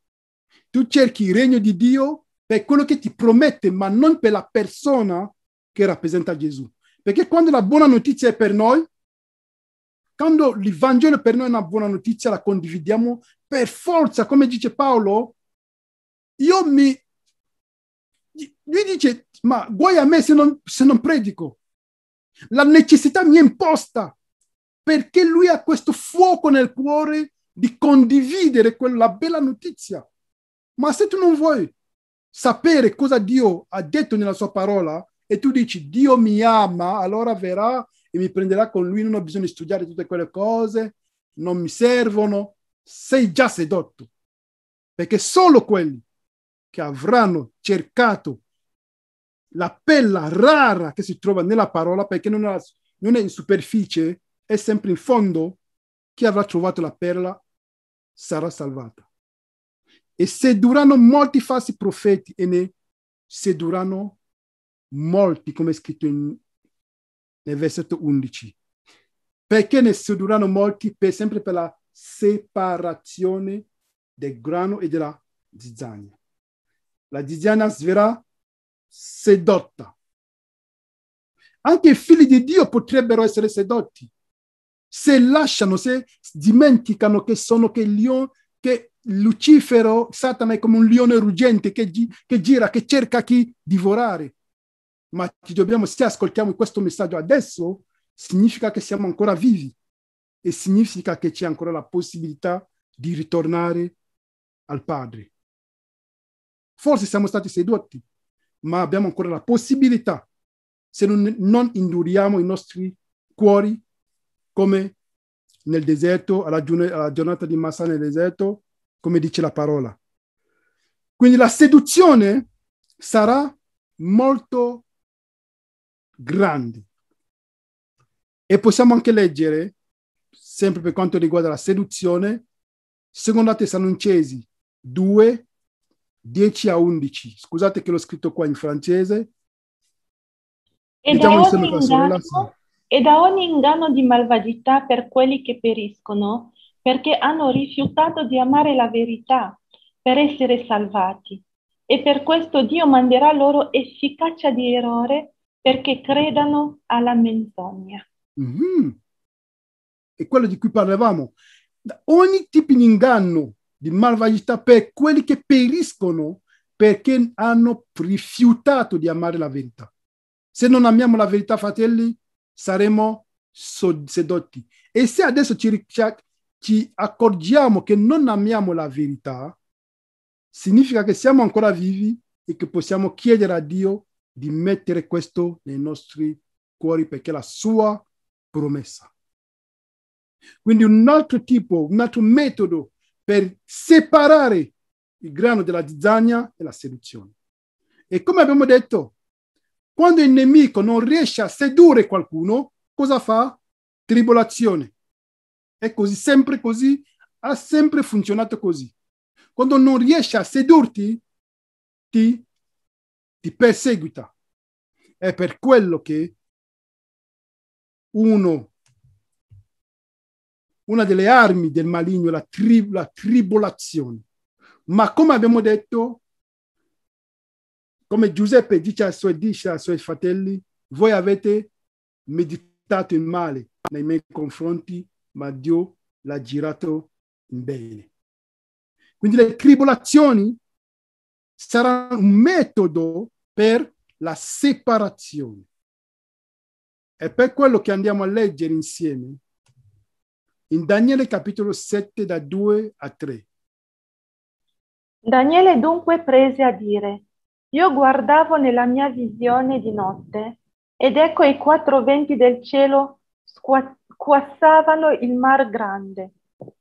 Speaker 5: Tu cerchi il regno di Dio per quello che ti promette, ma non per la persona che rappresenta Gesù. Perché quando la buona notizia è per noi, quando il Vangelo per noi è una buona notizia, la condividiamo per forza, come dice Paolo, io mi... Lui dice, ma guai a me se non, se non predico. La necessità mi è imposta perché lui ha questo fuoco nel cuore di condividere quella bella notizia. Ma se tu non vuoi sapere cosa Dio ha detto nella sua parola e tu dici Dio mi ama, allora verrà e mi prenderà con lui, non ho bisogno di studiare tutte quelle cose, non mi servono, sei già sedotto. Perché solo quelli che avranno cercato la pella rara che si trova nella parola perché non, ha, non è in superficie, è sempre in fondo, chi avrà trovato la perla sarà salvata. E sedurranno molti falsi profeti e ne sedurranno molti, come è scritto in, nel versetto 11. Perché ne sedurranno molti? Per sempre per la separazione del grano e della zizzania. La zizzania sverà sedotta. Anche i figli di Dio potrebbero essere sedotti se lasciano, se dimenticano che sono che, lion, che Lucifero, Satana è come un leone ruggente che, gi- che gira, che cerca chi divorare. Ma ci dobbiamo, se ascoltiamo questo messaggio adesso, significa che siamo ancora vivi e significa che c'è ancora la possibilità di ritornare al Padre. Forse siamo stati sedotti, ma abbiamo ancora la possibilità, se non, non induriamo i nostri cuori come nel deserto, alla, alla giornata di massa nel deserto, come dice la parola. Quindi la seduzione sarà molto grande. E possiamo anche leggere, sempre per quanto riguarda la seduzione, secondo la Tessalonicesi 2, 10 a 11. Scusate che l'ho scritto qua in francese. E, da, diciamo ogni inganno,
Speaker 4: e da ogni inganno di malvagità per quelli che periscono, perché hanno rifiutato di amare la verità per essere salvati. E per questo Dio manderà loro efficacia di errore perché credano alla menzogna.
Speaker 5: Mm-hmm. E quello di cui parlavamo. Da ogni tipo di inganno di malvagità per quelli che periscono perché hanno rifiutato di amare la verità. Se non amiamo la verità, fratelli, saremo sedotti. E se adesso ci, ci accorgiamo che non amiamo la verità, significa che siamo ancora vivi e che possiamo chiedere a Dio di mettere questo nei nostri cuori perché è la sua promessa. Quindi un altro tipo, un altro metodo per separare il grano della zizzania e la seduzione. E come abbiamo detto, quando il nemico non riesce a sedurre qualcuno, cosa fa? Tribolazione. È così, sempre così, ha sempre funzionato così. Quando non riesce a sedurti, ti, ti perseguita. È per quello che uno una delle armi del maligno la, tri- la tribolazione. Ma come abbiamo detto, come Giuseppe dice a suoi, dice ai suoi fratelli, voi avete meditato il male nei miei confronti, ma Dio l'ha girato in bene. Quindi le tribolazioni saranno un metodo per la separazione. E per quello che andiamo a leggere insieme in Daniele capitolo 7 da 2 a 3.
Speaker 4: Daniele dunque prese a dire, io guardavo nella mia visione di notte ed ecco i quattro venti del cielo squassavano il mar grande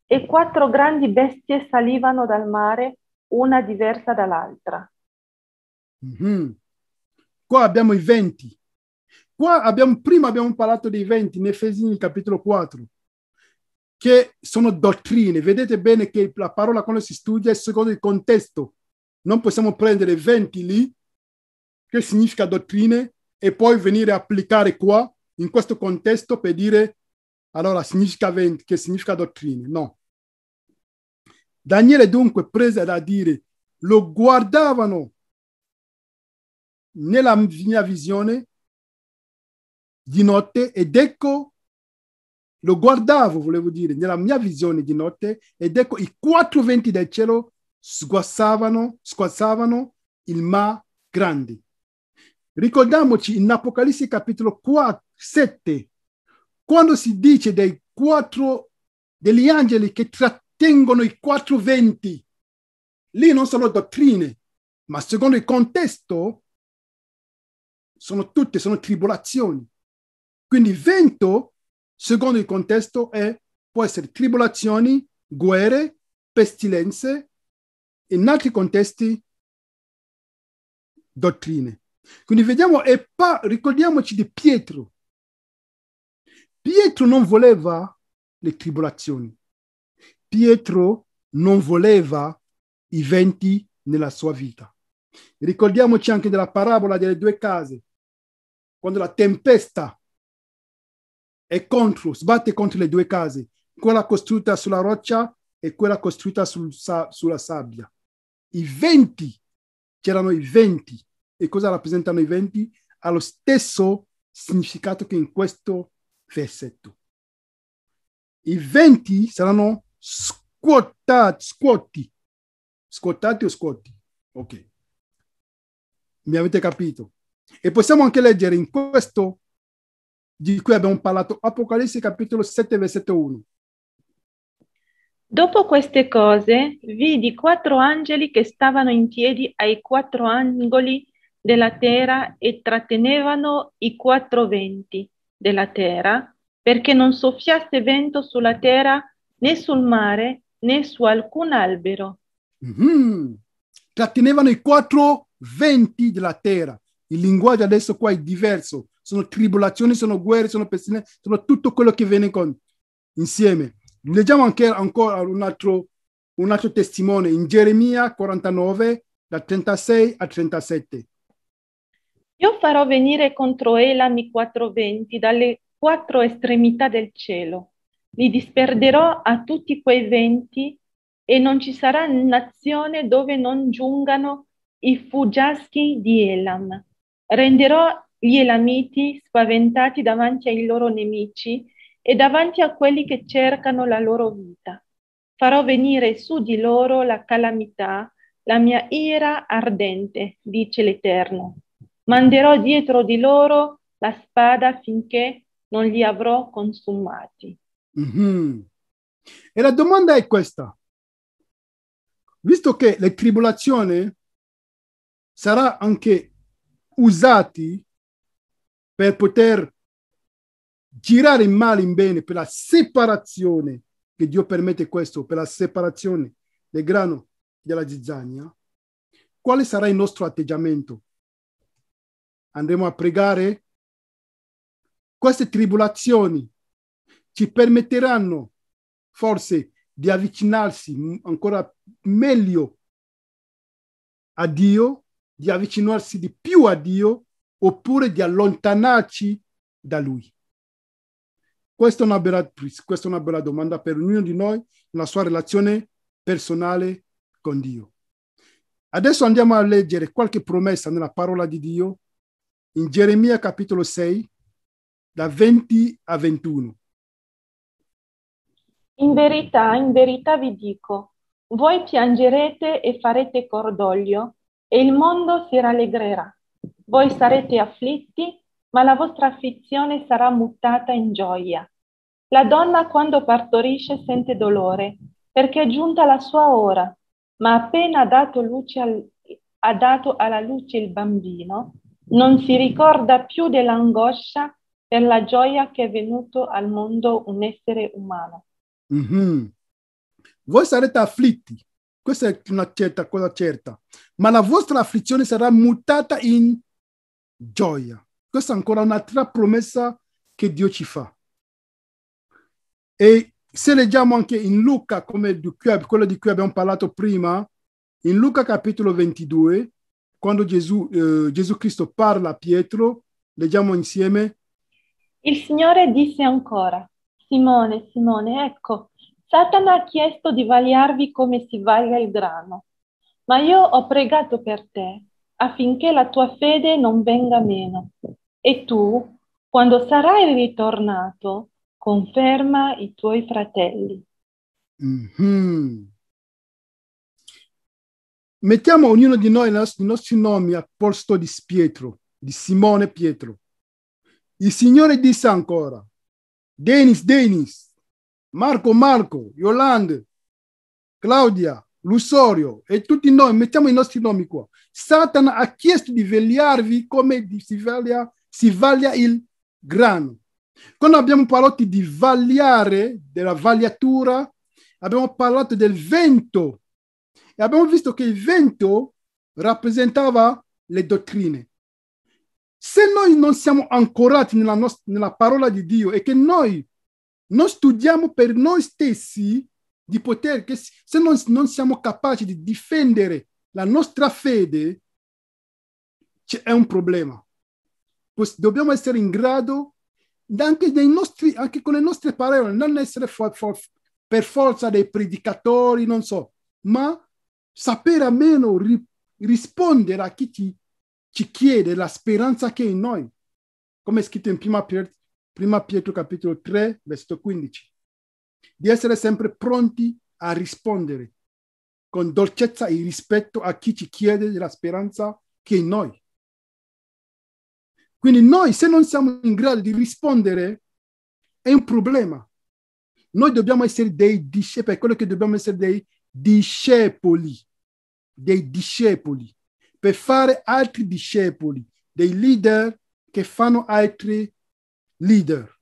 Speaker 4: e quattro grandi bestie salivano dal mare, una diversa dall'altra.
Speaker 5: Mm-hmm. Qua abbiamo i venti. Qua abbiamo, prima abbiamo parlato dei venti in Efesini capitolo 4 che sono dottrine. Vedete bene che la parola quando si studia è secondo il contesto. Non possiamo prendere 20 lì, che significa dottrine, e poi venire a applicare qua, in questo contesto, per dire allora significa 20, che significa dottrine. No. Daniele dunque prese da dire, lo guardavano nella mia visione di notte ed ecco lo guardavo, volevo dire, nella mia visione di notte ed ecco i quattro venti del cielo sguazzavano, sguazzavano il mare grande. Ricordiamoci in Apocalisse capitolo 4, 7, quando si dice dei quattro, degli angeli che trattengono i quattro venti, lì non sono dottrine, ma secondo il contesto sono tutte, sono tribolazioni. Quindi vento Secondo il contesto è, può essere tribolazioni, guerre, pestilenze, in altri contesti dottrine. Quindi vediamo e pa- ricordiamoci di Pietro. Pietro non voleva le tribolazioni. Pietro non voleva i venti nella sua vita. Ricordiamoci anche della parabola delle due case, quando la tempesta e contro, sbatte contro le due case, quella costruita sulla roccia e quella costruita sul, sulla sabbia. I venti, c'erano i venti. E cosa rappresentano i venti? Ha lo stesso significato che in questo versetto. I venti saranno scuotati, scuoti, scuotati o scuoti. Ok. Mi avete capito? E possiamo anche leggere in questo di cui abbiamo parlato, Apocalisse capitolo 7, versetto 1.
Speaker 4: Dopo queste cose vidi quattro angeli che stavano in piedi ai quattro angoli della terra e trattenevano i quattro venti della terra perché non soffiasse vento sulla terra né sul mare né su alcun albero.
Speaker 5: Mm-hmm. Trattenevano i quattro venti della terra. Il linguaggio adesso qua è diverso sono tribolazioni, sono guerre, sono persone, sono tutto quello che viene con, insieme. Leggiamo anche ancora un altro, un altro testimone in Geremia 49, da 36 a 37.
Speaker 4: Io farò venire contro Elami quattro venti dalle quattro estremità del cielo. Li disperderò a tutti quei venti e non ci sarà nazione dove non giungano i fuggiaschi di Elam. Renderò gli elamiti spaventati davanti ai loro nemici e davanti a quelli che cercano la loro vita. Farò venire su di loro la calamità, la mia ira ardente, dice l'Eterno. Manderò dietro di loro la spada finché non li avrò consumati.
Speaker 5: Mm-hmm. E la domanda è questa. Visto che le tribolazioni sarà anche usate per poter girare il male in bene, per la separazione, che Dio permette questo, per la separazione del grano della zizzania, quale sarà il nostro atteggiamento? Andremo a pregare? Queste tribolazioni ci permetteranno forse di avvicinarsi ancora meglio a Dio, di avvicinarsi di più a Dio oppure di allontanarci da lui? Questa è, una bella, questa è una bella domanda per ognuno di noi nella sua relazione personale con Dio. Adesso andiamo a leggere qualche promessa nella parola di Dio in Geremia capitolo 6, da 20 a 21.
Speaker 4: In verità, in verità vi dico, voi piangerete e farete cordoglio, e il mondo si rallegrerà. Voi sarete afflitti, ma la vostra afflizione sarà mutata in gioia. La donna quando partorisce sente dolore, perché è giunta la sua ora, ma appena ha dato, al, ha dato alla luce il bambino, non si ricorda più dell'angoscia per la gioia che è venuto al mondo un essere umano.
Speaker 5: Mm-hmm. Voi sarete afflitti, questa è una certa cosa certa. Ma la vostra afflizione sarà mutata in gioia. Questa è ancora un'altra promessa che Dio ci fa. E se leggiamo anche in Luca, come di cui, quello di cui abbiamo parlato prima, in Luca capitolo 22, quando Gesù, eh, Gesù Cristo parla a Pietro, leggiamo insieme.
Speaker 4: Il Signore disse ancora, Simone, Simone, ecco, Satana ha chiesto di vagliarvi come si vaglia il grano, ma io ho pregato per te affinché la tua fede non venga meno. E tu, quando sarai ritornato, conferma i tuoi fratelli.
Speaker 5: Mm-hmm. Mettiamo ognuno di noi i nostri nomi al posto di Pietro, di Simone Pietro. Il Signore disse ancora, Denis, Denis, Marco, Marco, Yolande, Claudia, Lussorio e tutti noi, mettiamo i nostri nomi qua. Satana ha chiesto di vegliarvi come si vaglia, si vaglia il grano. Quando abbiamo parlato di vagliare, della vagliatura, abbiamo parlato del vento e abbiamo visto che il vento rappresentava le dottrine. Se noi non siamo ancorati nella, nostra, nella parola di Dio e che noi non studiamo per noi stessi di poter, che se non, non siamo capaci di difendere la nostra fede, c'è un problema. Dobbiamo essere in grado, anche, nostri, anche con le nostre parole, non essere for, for, per forza dei predicatori, non so, ma sapere almeno ri, rispondere a chi ti, ci chiede la speranza che è in noi. Come è scritto in prima Pietro Prima Pietro capitolo 3, versetto 15. Di essere sempre pronti a rispondere con dolcezza e rispetto a chi ci chiede la speranza che è in noi. Quindi noi se non siamo in grado di rispondere è un problema. Noi dobbiamo essere dei discepoli, è quello che dobbiamo essere dei discepoli, dei discepoli, per fare altri discepoli, dei leader che fanno altri discepoli leader.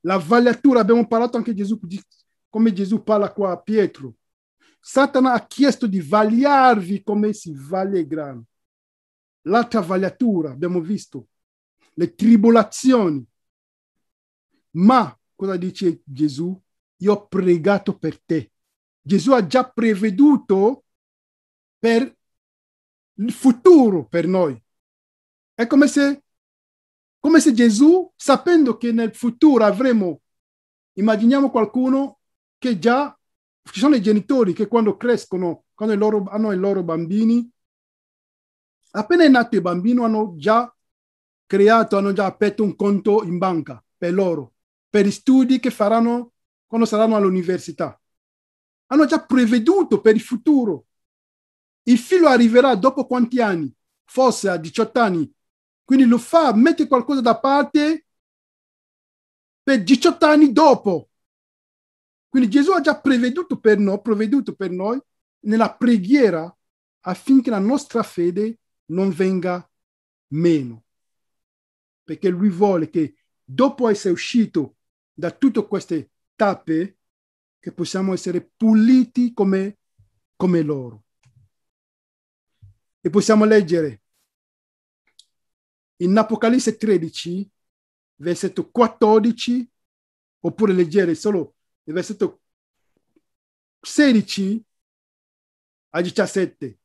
Speaker 5: La vagliatura, abbiamo parlato anche di Gesù, come Gesù parla qua a Pietro. Satana ha chiesto di vagliarvi come si vaglia il grano. L'altra vagliatura, abbiamo visto, le tribolazioni. Ma cosa dice Gesù? Io ho pregato per te. Gesù ha già preveduto per il futuro per noi. È come se come se Gesù, sapendo che nel futuro avremo, immaginiamo qualcuno che già, ci sono i genitori che quando crescono, quando loro, hanno i loro bambini, appena è nato il bambino hanno già creato, hanno già aperto un conto in banca per loro, per gli studi che faranno quando saranno all'università. Hanno già preveduto per il futuro. Il figlio arriverà dopo quanti anni? Forse a 18 anni, quindi lo fa, mette qualcosa da parte per 18 anni dopo. Quindi Gesù ha già preveduto per noi, provveduto per noi nella preghiera affinché la nostra fede non venga meno. Perché lui vuole che dopo essere uscito da tutte queste tappe, che possiamo essere puliti come, come loro. E possiamo leggere in Apocalisse 13, versetto 14, oppure leggere solo il versetto 16 a 17.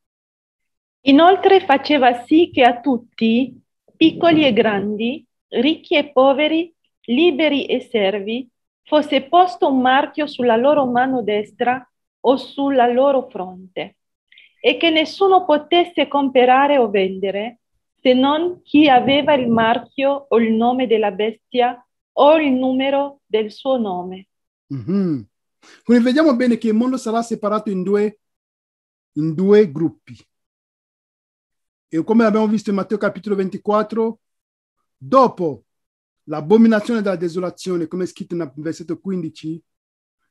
Speaker 4: Inoltre faceva sì che a tutti, piccoli e grandi, ricchi e poveri, liberi e servi, fosse posto un marchio sulla loro mano destra o sulla loro fronte, e che nessuno potesse comprare o vendere, se non chi aveva il marchio o il nome della bestia o il numero del suo nome.
Speaker 5: Mm-hmm. Quindi vediamo bene che il mondo sarà separato in due, in due gruppi. E come abbiamo visto in Matteo capitolo 24, dopo l'abominazione della desolazione, come è scritto nel versetto 15,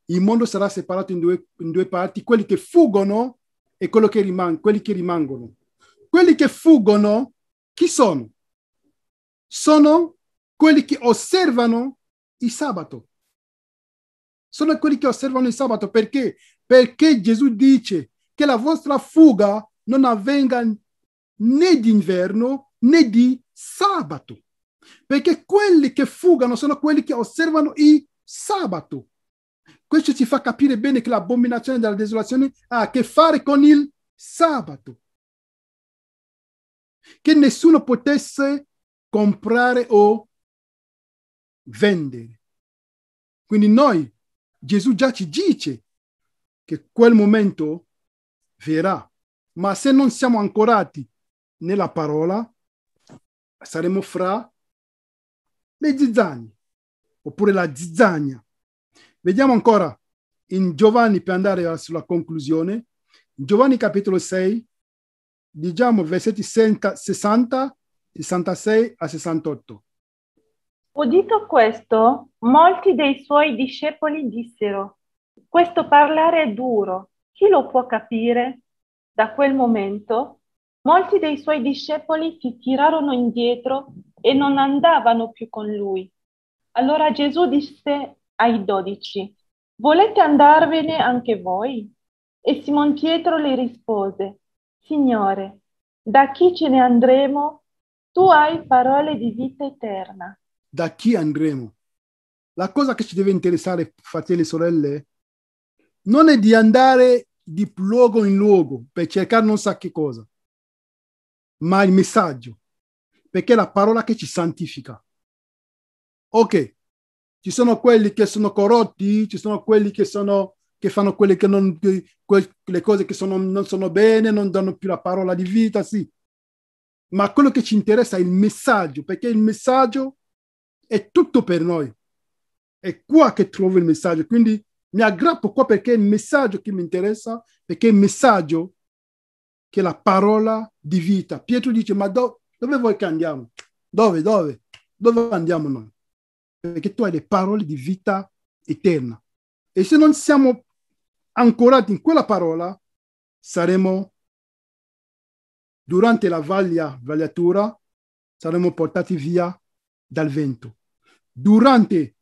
Speaker 5: il mondo sarà separato in due, in due parti, quelli che fuggono e quello che quelli che, rimangono. Quelli che fuggono chi sono? Sono quelli che osservano il sabato. Sono quelli che osservano il sabato perché? Perché Gesù dice che la vostra fuga non avvenga né d'inverno né di sabato. Perché quelli che fugano sono quelli che osservano il sabato. Questo ci fa capire bene che l'abominazione della desolazione ha a che fare con il sabato che nessuno potesse comprare o vendere. Quindi noi, Gesù già ci dice che quel momento verrà, ma se non siamo ancorati nella parola, saremo fra le zizzanie oppure la zizzagna. Vediamo ancora in Giovanni per andare sulla conclusione. Giovanni capitolo 6, diciamo versetti 60, 66 a 68.
Speaker 4: Udito questo, molti dei suoi discepoli dissero, questo parlare è duro, chi lo può capire? Da quel momento, molti dei suoi discepoli si tirarono indietro e non andavano più con lui. Allora Gesù disse ai dodici, volete andarvene anche voi? E Simon Pietro le rispose, Signore, da chi ce ne andremo? Tu hai parole di vita eterna.
Speaker 5: Da chi andremo? La cosa che ci deve interessare, fratelli e sorelle, non è di andare di luogo in luogo per cercare non sa che cosa, ma il messaggio, perché è la parola che ci santifica. Ok, ci sono quelli che sono corrotti, ci sono quelli che sono che fanno quelle, che non, le cose che sono, non sono bene, non danno più la parola di vita, sì. Ma quello che ci interessa è il messaggio, perché il messaggio è tutto per noi. È qua che trovo il messaggio. Quindi mi aggrappo qua perché è il messaggio che mi interessa, perché è il messaggio che è la parola di vita. Pietro dice, ma do, dove vuoi che andiamo? Dove, dove? Dove andiamo noi? Perché tu hai le parole di vita eterna. E se non siamo ancorati in quella parola, saremo, durante la vaglia, vagliatura, saremo portati via dal vento. Durante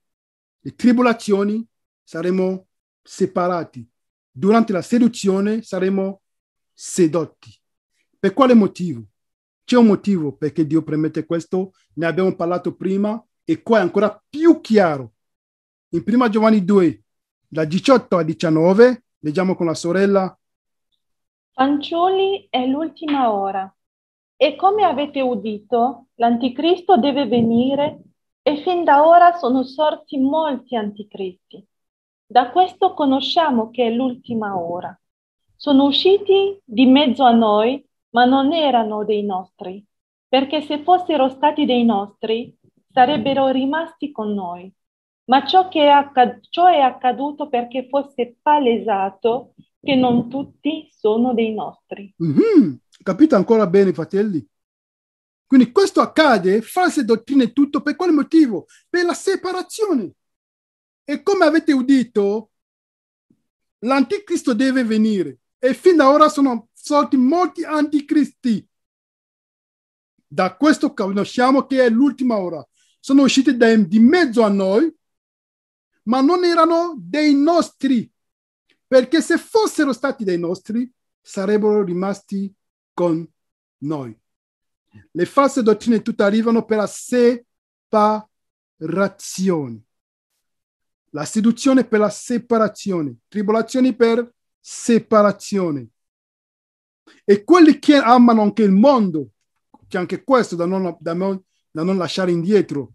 Speaker 5: le tribolazioni saremo separati. Durante la seduzione saremo sedotti. Per quale motivo? C'è un motivo perché Dio permette questo, ne abbiamo parlato prima e qua è ancora più chiaro. In prima Giovanni 2, da 18 a 19, Leggiamo con la sorella.
Speaker 3: Fanciulli, è l'ultima
Speaker 4: ora. E come avete udito, l'anticristo deve venire e fin da ora sono sorti molti anticristi. Da questo conosciamo che è l'ultima ora. Sono usciti di mezzo a noi, ma non erano dei nostri, perché se fossero stati dei nostri, sarebbero rimasti con noi ma ciò, che è accad- ciò è accaduto perché fosse palesato che non tutti sono dei nostri.
Speaker 5: Mm-hmm. Capite ancora bene, fratelli? Quindi questo accade, false dottrine e tutto, per quale motivo? Per la separazione. E come avete udito, l'anticristo deve venire. E fin da ora sono sorti molti anticristi. Da questo conosciamo che è l'ultima ora. Sono usciti da, di mezzo a noi ma non erano dei nostri, perché se fossero stati dei nostri sarebbero rimasti con noi. Le false dottrine tutte arrivano per la separazione, la seduzione per la separazione, tribolazioni per separazione. E quelli che amano anche il mondo, c'è anche questo da non, da non, da non lasciare indietro,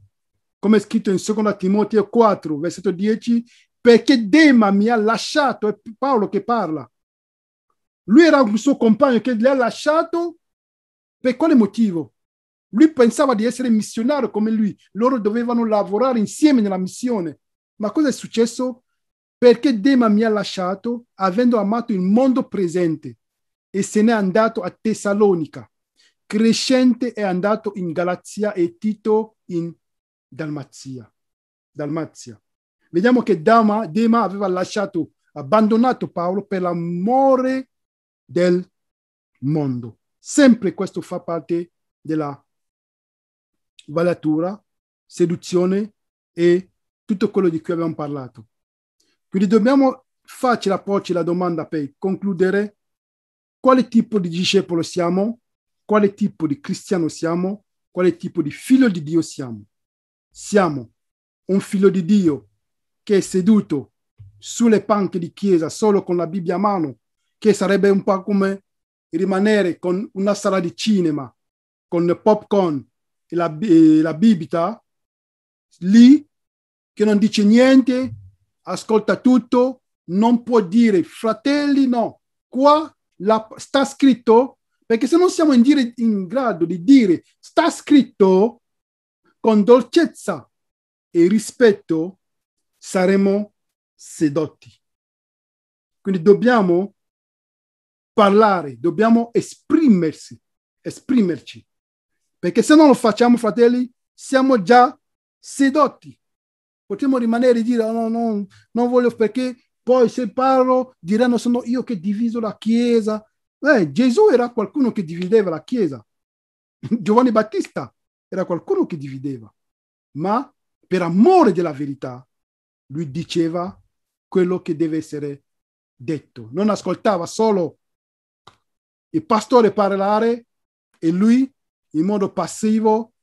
Speaker 5: come è scritto in 2 Timoteo 4, versetto 10, perché Dema mi ha lasciato, è Paolo che parla. Lui era un suo compagno che gli ha lasciato per quale motivo? Lui pensava di essere missionario come lui, loro dovevano lavorare insieme nella missione. Ma cosa è successo? Perché Dema mi ha lasciato avendo amato il mondo presente e se n'è andato a Tessalonica. Crescente è andato in Galazia e Tito in Dalmazia. Dalmazia. Vediamo che Dama, Dema aveva lasciato, abbandonato Paolo per l'amore del mondo. Sempre questo fa parte della valatura, seduzione e tutto quello di cui abbiamo parlato. Quindi dobbiamo farci la, porci la domanda per concludere quale tipo di discepolo siamo, quale tipo di cristiano siamo, quale tipo di figlio di Dio siamo. Siamo un figlio di Dio che è seduto sulle panche di chiesa solo con la Bibbia a mano, che sarebbe un po' come rimanere con una sala di cinema, con popcorn e la, e la Bibbia, lì che non dice niente, ascolta tutto, non può dire fratelli, no, qua la, sta scritto, perché se non siamo in, dire, in grado di dire sta scritto, con dolcezza e rispetto saremo sedotti. Quindi dobbiamo parlare, dobbiamo esprimersi, esprimerci. Perché se non lo facciamo, fratelli, siamo già sedotti. Potremmo rimanere e dire oh, no, no, non voglio perché poi se parlo diranno sono io che diviso la Chiesa. Eh, Gesù era qualcuno che divideva la Chiesa. Giovanni Battista era qualcuno che divideva, ma per amore della verità lui diceva quello che deve essere detto. Non ascoltava solo il pastore parlare e lui in modo passivo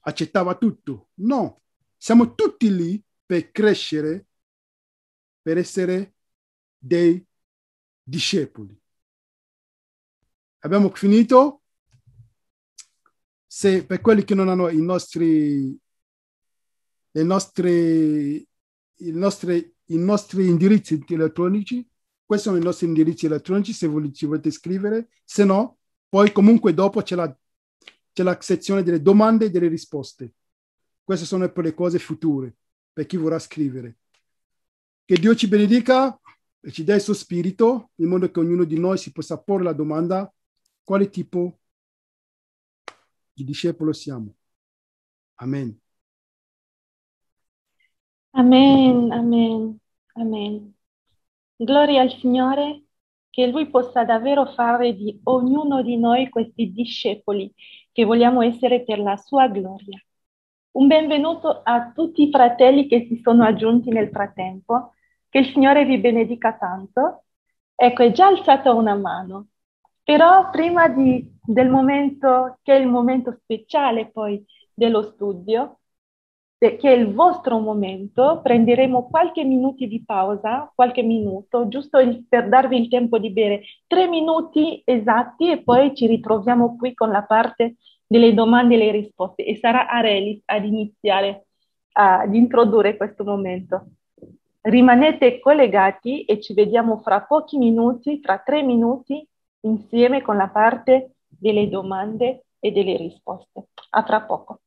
Speaker 5: accettava tutto. No, siamo tutti lì per crescere, per essere dei discepoli. Abbiamo finito? se per quelli che non hanno i nostri, le nostre, i, nostri, i nostri indirizzi elettronici, questi sono i nostri indirizzi elettronici se vol- ci volete scrivere, se no poi comunque dopo c'è la, c'è la sezione delle domande e delle risposte. Queste sono per le cose future, per chi vorrà scrivere. Che Dio ci benedica e ci dà il suo spirito, in modo che ognuno di noi si possa porre la domanda quale tipo di di discepolo siamo. Amen. Amen,
Speaker 1: amen, amen.
Speaker 4: Gloria al Signore che Lui possa davvero fare di ognuno di noi questi discepoli che vogliamo essere per la Sua gloria. Un benvenuto a tutti i fratelli che si sono aggiunti nel frattempo. Che il Signore vi benedica tanto. Ecco, è già alzata una mano. Però prima di, del momento, che è il momento speciale poi dello studio, che è il vostro momento, prenderemo qualche minuto di pausa, qualche minuto, giusto per darvi il tempo di bere tre minuti esatti e poi ci ritroviamo qui con la parte delle domande e le risposte e sarà Arelis ad iniziare, uh, ad introdurre questo momento. Rimanete collegati e ci vediamo fra pochi minuti, fra tre minuti, insieme con la parte
Speaker 1: delle domande e delle risposte. A tra poco.